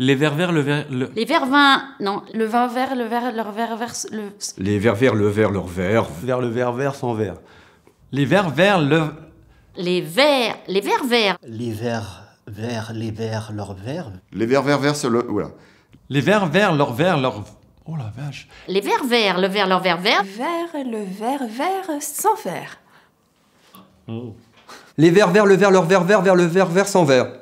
Les vers le ver... Le... Les vervins, non, le vin vert, le vert, leur ver, vers, le... Les vers, le vert, leur vert. Vers le vert vert, sans vert. Les vers, le... Les verts, les verts. Les vers, vers, les vers, leur vert. Les ververs, vers, le... Voilà. Les vers leur vert, leur... Oh la vache. Les verts, le vert leur vert vert. Vers, le vert vert, sans vert. Oh. Les verts, le vert leur vert vert, vers le vert vert, sans vert.